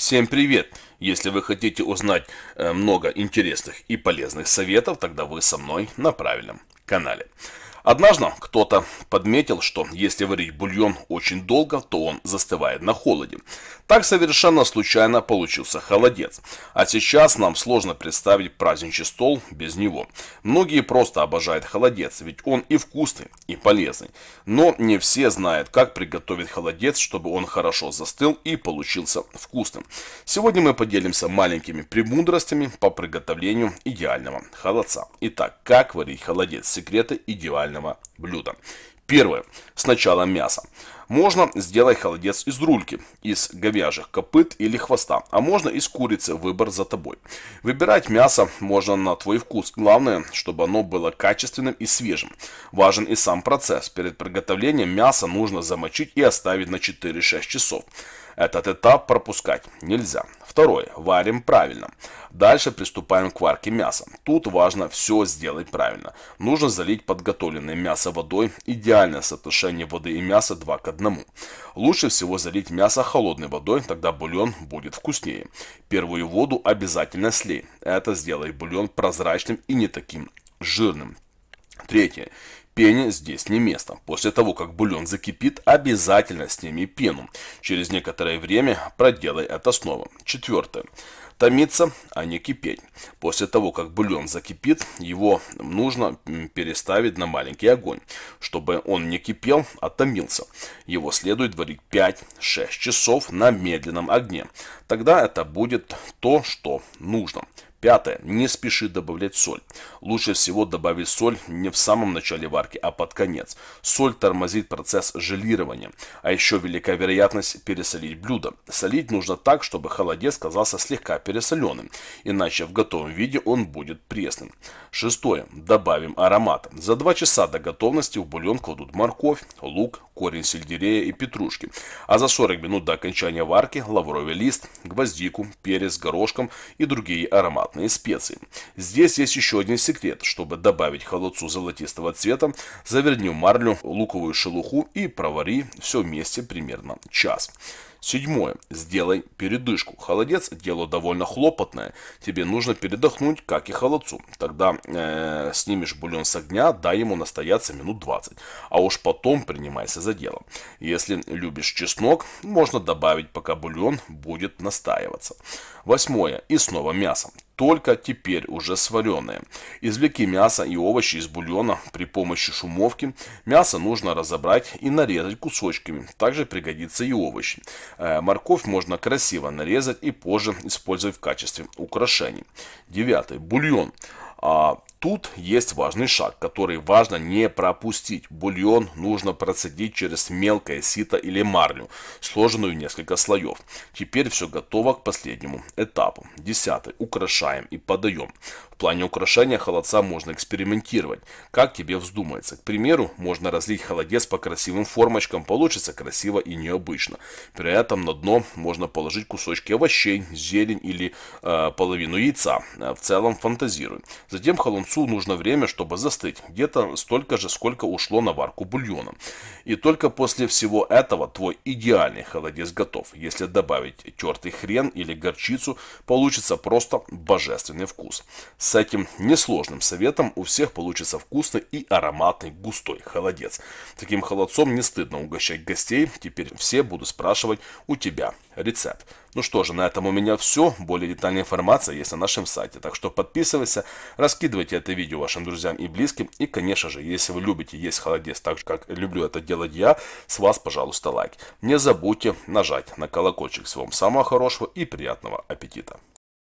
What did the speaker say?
Всем привет! Если вы хотите узнать э, много интересных и полезных советов, тогда вы со мной на правильном канале. Однажды кто-то подметил, что если варить бульон очень долго, то он застывает на холоде. Так совершенно случайно получился холодец. А сейчас нам сложно представить праздничный стол без него. Многие просто обожают холодец, ведь он и вкусный, и полезный. Но не все знают, как приготовить холодец, чтобы он хорошо застыл и получился вкусным. Сегодня мы поделимся маленькими премудростями по приготовлению идеального холодца. Итак, как варить холодец? Секреты идеального отдельного блюда. Первое. Сначала мясо. Можно сделать холодец из рульки, из говяжьих копыт или хвоста, а можно из курицы, выбор за тобой. Выбирать мясо можно на твой вкус, главное, чтобы оно было качественным и свежим. Важен и сам процесс, перед приготовлением мясо нужно замочить и оставить на 4-6 часов. Этот этап пропускать нельзя. Второе. Варим правильно. Дальше приступаем к варке мяса. Тут важно все сделать правильно. Нужно залить подготовленное мясо водой. Идеальное соотношение воды и мяса 2 к 1. Лучше всего залить мясо холодной водой, тогда бульон будет вкуснее. Первую воду обязательно слей. Это сделает бульон прозрачным и не таким жирным. Третье. Пене здесь не место. После того, как бульон закипит, обязательно сними пену. Через некоторое время проделай это снова. Четвертое. Томиться, а не кипеть. После того, как бульон закипит, его нужно переставить на маленький огонь, чтобы он не кипел, а томился. Его следует варить 5-6 часов на медленном огне. Тогда это будет то, что нужно. Пятое. Не спеши добавлять соль. Лучше всего добавить соль не в самом начале варки, а под конец. Соль тормозит процесс желирования. А еще велика вероятность пересолить блюдо. Солить нужно так, чтобы холодец казался слегка пересоленным. Иначе в готовом виде он будет пресным. Шестое. Добавим аромат. За два часа до готовности в бульон кладут морковь, лук, корень сельдерея и петрушки. А за 40 минут до окончания варки лавровый лист, гвоздику, перец горошком и другие ароматные специи. Здесь есть еще один секрет. Чтобы добавить холодцу золотистого цвета, заверни марлю, луковую шелуху и провари все вместе примерно час. Седьмое. Сделай передышку. Холодец – дело довольно хлопотное. Тебе нужно передохнуть, как и холодцу. Тогда э, снимешь бульон с огня, дай ему настояться минут 20. А уж потом принимайся за дело. Если любишь чеснок, можно добавить, пока бульон будет настаиваться. Восьмое. И снова мясо только теперь уже сваренные. Извлеки мясо и овощи из бульона при помощи шумовки. Мясо нужно разобрать и нарезать кусочками. Также пригодится и овощи. Э, морковь можно красиво нарезать и позже использовать в качестве украшений. Девятое. Бульон. А Тут есть важный шаг, который важно не пропустить. Бульон нужно процедить через мелкое сито или марлю, сложенную в несколько слоев. Теперь все готово к последнему этапу. Десятый. Украшаем и подаем. В плане украшения холодца можно экспериментировать, как тебе вздумается. К примеру, можно разлить холодец по красивым формочкам, получится красиво и необычно. При этом на дно можно положить кусочки овощей, зелень или э, половину яйца. Э, в целом фантазируй. Затем холодец огурцу нужно время, чтобы застыть. Где-то столько же, сколько ушло на варку бульона. И только после всего этого твой идеальный холодец готов. Если добавить тертый хрен или горчицу, получится просто божественный вкус. С этим несложным советом у всех получится вкусный и ароматный густой холодец. Таким холодцом не стыдно угощать гостей. Теперь все будут спрашивать у тебя рецепт. Ну что же, на этом у меня все. Более детальная информация есть на нашем сайте. Так что подписывайся, раскидывайте это видео вашим друзьям и близким. И, конечно же, если вы любите есть холодец так же, как люблю это делать я, с вас, пожалуйста, лайк. Не забудьте нажать на колокольчик. Всего вам самого хорошего и приятного аппетита.